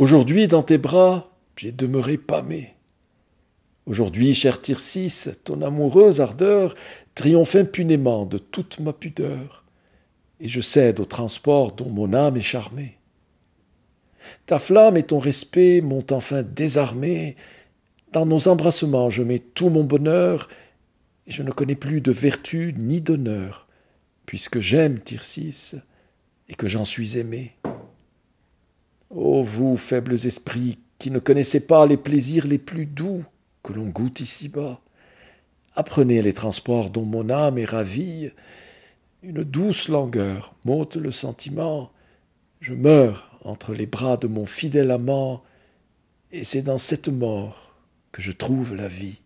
Aujourd'hui, dans tes bras, j'ai demeuré pâmé. Aujourd'hui, cher Tircis, ton amoureuse ardeur triomphe impunément de toute ma pudeur, et je cède au transport dont mon âme est charmée. Ta flamme et ton respect m'ont enfin désarmé. Dans nos embrassements, je mets tout mon bonheur, et je ne connais plus de vertu ni d'honneur, puisque j'aime Tircis et que j'en suis aimé. Ô vous, faibles esprits, qui ne connaissez pas les plaisirs les plus doux que l'on goûte ici-bas, apprenez les transports dont mon âme est ravie. Une douce langueur m'ôte le sentiment. Je meurs entre les bras de mon fidèle amant, et c'est dans cette mort que je trouve la vie.